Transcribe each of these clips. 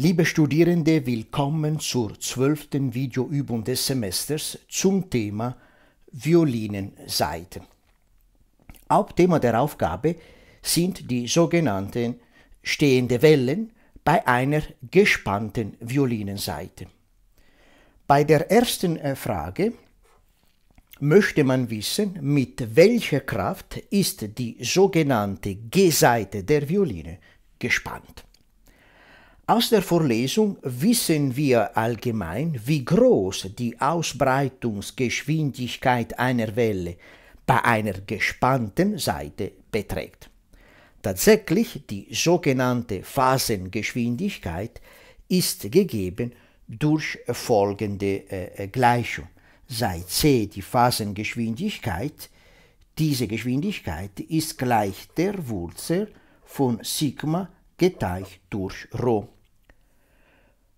Liebe Studierende, willkommen zur zwölften Videoübung des Semesters zum Thema Violinenseiten. Hauptthema der Aufgabe sind die sogenannten stehende Wellen bei einer gespannten Violinenseite. Bei der ersten äh, Frage möchte man wissen, mit welcher Kraft ist die sogenannte G-Seite der Violine gespannt. Aus der Vorlesung wissen wir allgemein, wie groß die Ausbreitungsgeschwindigkeit einer Welle bei einer gespannten Seite beträgt. Tatsächlich die sogenannte Phasengeschwindigkeit ist gegeben durch folgende äh, äh Gleichung. Sei c die Phasengeschwindigkeit, diese Geschwindigkeit ist gleich der Wurzel von Sigma geteilt durch Rho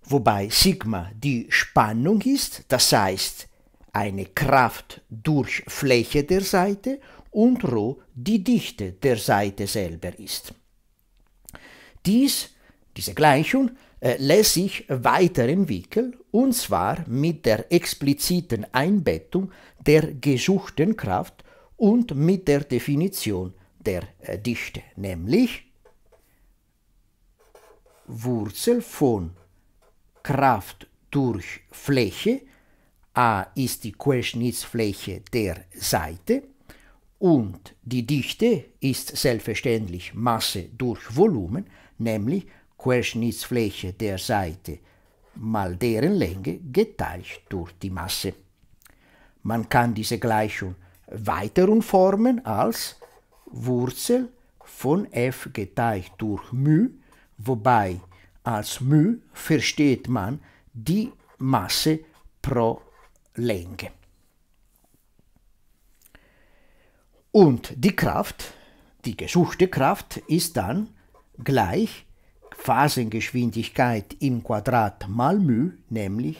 wobei Sigma die Spannung ist, das heißt eine Kraft durch Fläche der Seite und Rho die Dichte der Seite selber ist. Dies, diese Gleichung äh, lässt sich weiterentwickeln und zwar mit der expliziten Einbettung der gesuchten Kraft und mit der Definition der äh, Dichte, nämlich Wurzel von Kraft durch Fläche. A ist die Querschnittsfläche der Seite und die Dichte ist selbstverständlich Masse durch Volumen, nämlich Querschnittsfläche der Seite mal deren Länge geteilt durch die Masse. Man kann diese Gleichung weiter umformen als Wurzel von f geteilt durch μ, wobei als μ versteht man die Masse pro Länge. Und die Kraft, die gesuchte Kraft, ist dann gleich Phasengeschwindigkeit im Quadrat mal μ, nämlich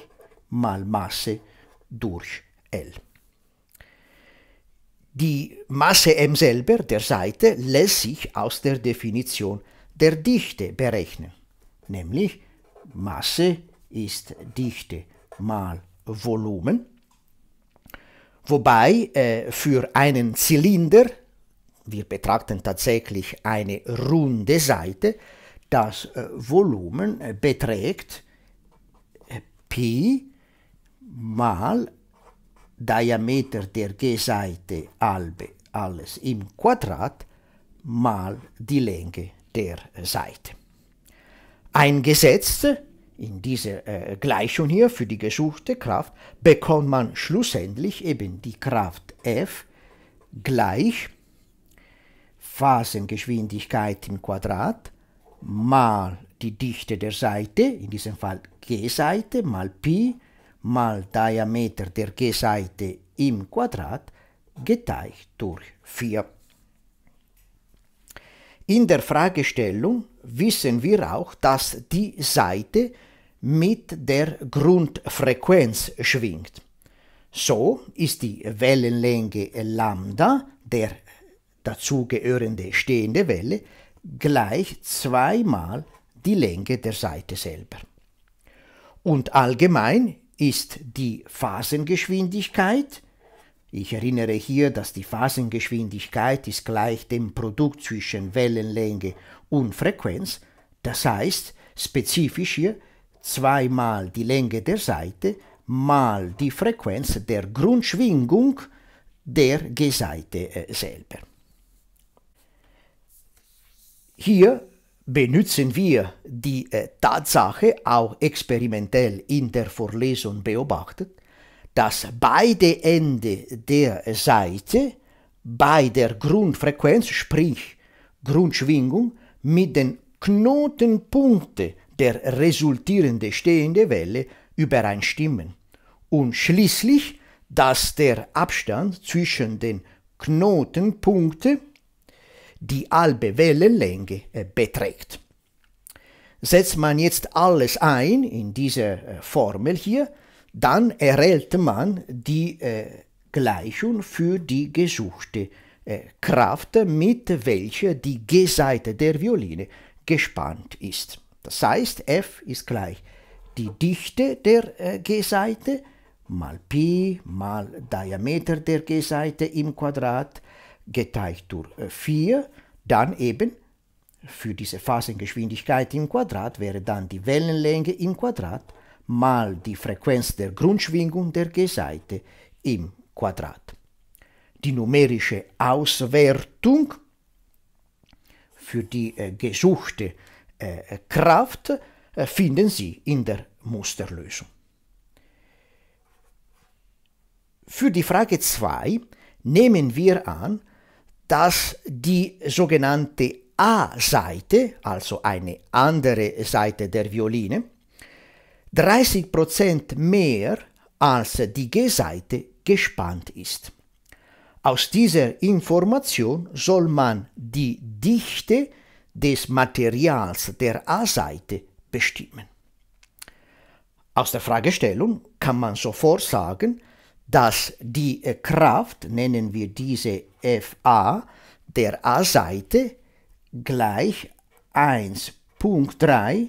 mal Masse durch L. Die Masse m selber der Seite lässt sich aus der Definition der Dichte berechnen nämlich Masse ist Dichte mal Volumen, wobei äh, für einen Zylinder, wir betrachten tatsächlich eine runde Seite, das äh, Volumen äh, beträgt äh, Pi mal Diameter der G-Seite halbe, alles im Quadrat mal die Länge der Seite eingesetzt, in diese äh, Gleichung hier für die gesuchte Kraft, bekommt man schlussendlich eben die Kraft F gleich Phasengeschwindigkeit im Quadrat mal die Dichte der Seite, in diesem Fall G-Seite, mal Pi, mal Diameter der G-Seite im Quadrat, geteilt durch 4. In der Fragestellung wissen wir auch, dass die Seite mit der Grundfrequenz schwingt. So ist die Wellenlänge lambda, der dazugehörende stehende Welle, gleich zweimal die Länge der Seite selber. Und allgemein ist die Phasengeschwindigkeit ich erinnere hier, dass die Phasengeschwindigkeit ist gleich dem Produkt zwischen Wellenlänge und Frequenz, das heißt spezifisch hier zweimal die Länge der Seite mal die Frequenz der Grundschwingung der G-Seite äh, selber. Hier benutzen wir die äh, Tatsache, auch experimentell in der Vorlesung beobachtet, dass beide Ende der Seite bei der Grundfrequenz, sprich Grundschwingung, mit den Knotenpunkten der resultierenden stehenden Welle übereinstimmen und schließlich, dass der Abstand zwischen den Knotenpunkten die halbe Wellenlänge äh, beträgt. Setzt man jetzt alles ein in diese äh, Formel hier, dann erhält man die äh, Gleichung für die gesuchte äh, Kraft, mit welcher die G-Seite der Violine gespannt ist. Das heißt, F ist gleich die Dichte der äh, G-Seite mal Pi mal Diameter der G-Seite im Quadrat geteilt durch 4, äh, dann eben für diese Phasengeschwindigkeit im Quadrat wäre dann die Wellenlänge im Quadrat mal die Frequenz der Grundschwingung der G-Seite im Quadrat. Die numerische Auswertung für die äh, gesuchte äh, Kraft äh, finden Sie in der Musterlösung. Für die Frage 2 nehmen wir an, dass die sogenannte A-Seite, also eine andere Seite der Violine, 30 mehr als die G-Seite gespannt ist. Aus dieser Information soll man die Dichte des Materials der A-Seite bestimmen. Aus der Fragestellung kann man sofort sagen, dass die äh, Kraft, nennen wir diese FA, der A-Seite gleich 1.3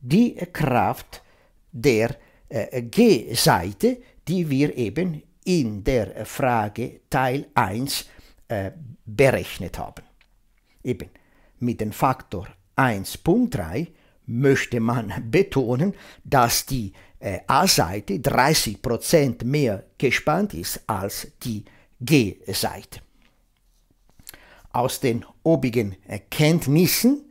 die äh, Kraft der der äh, G-Seite, die wir eben in der Frage Teil 1 äh, berechnet haben. Eben mit dem Faktor 1.3 möchte man betonen, dass die äh, A-Seite 30% mehr gespannt ist als die G-Seite. Aus den obigen Erkenntnissen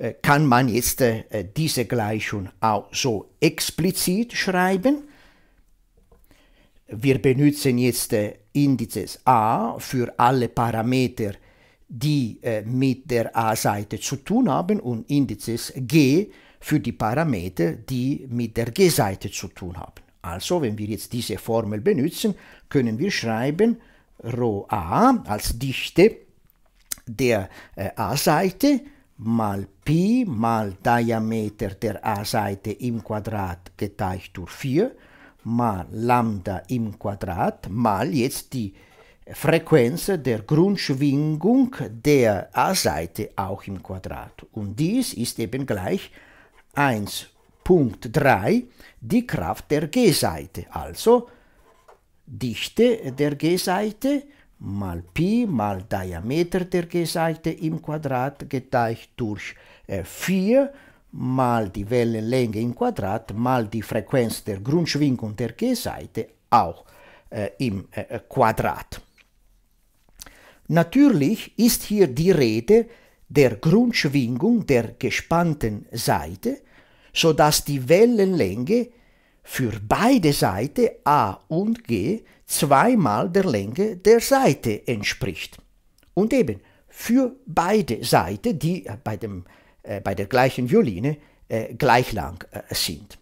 äh, kann man jetzt äh, diese Gleichung auch so explizit schreiben. Wir benutzen jetzt äh, Indizes a für alle Parameter, die mit der a-Seite zu tun haben und Indizes g für die Parameter, die mit der g-Seite zu tun haben. Also, wenn wir jetzt diese Formel benutzen, können wir schreiben ρ a als Dichte der a-Seite mal Pi mal Diameter der A-Seite im Quadrat geteilt durch 4 mal Lambda im Quadrat mal jetzt die Frequenz der Grundschwingung der A-Seite auch im Quadrat. Und dies ist eben gleich 1.3 die Kraft der G-Seite, also Dichte der G-Seite mal Pi mal Diameter der Gesaite im Quadrat geteilt durch 4 äh, mal die Wellenlänge im Quadrat mal die Frequenz der Grundschwingung der Gesaite auch äh, im äh, äh, Quadrat. Natürlich ist hier die Rede der Grundschwingung der gespannten Seite, sodass die Wellenlänge für beide Seiten a und g zweimal der Länge der Seite entspricht. Und eben für beide Seiten, die äh, bei, dem, äh, bei der gleichen Violine äh, gleich lang äh, sind.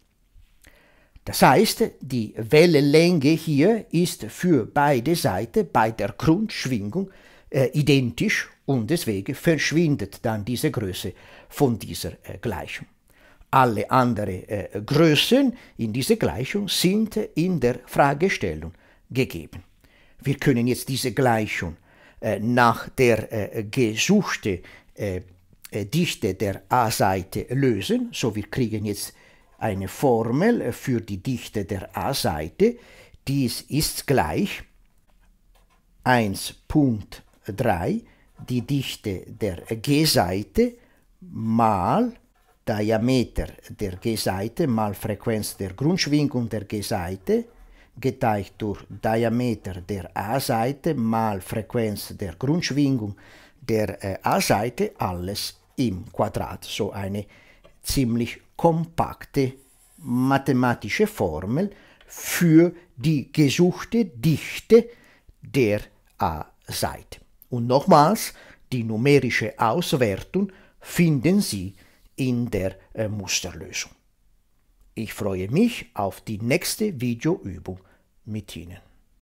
Das heißt, die Wellenlänge hier ist für beide Seiten bei der Grundschwingung äh, identisch und deswegen verschwindet dann diese Größe von dieser äh, Gleichung. Alle anderen äh, Größen in dieser Gleichung sind in der Fragestellung gegeben. Wir können jetzt diese Gleichung äh, nach der äh, gesuchten äh, äh, Dichte der A-Seite lösen. So, wir kriegen jetzt eine Formel für die Dichte der A-Seite. Dies ist gleich 1.3 die Dichte der G-Seite mal Diameter der G-Seite mal Frequenz der Grundschwingung der G-Seite geteilt durch Diameter der A-Seite mal Frequenz der Grundschwingung der äh, A-Seite, alles im Quadrat. So eine ziemlich kompakte mathematische Formel für die gesuchte Dichte der A-Seite. Und nochmals, die numerische Auswertung finden Sie in der äh, Musterlösung. Ich freue mich auf die nächste Videoübung mit Ihnen.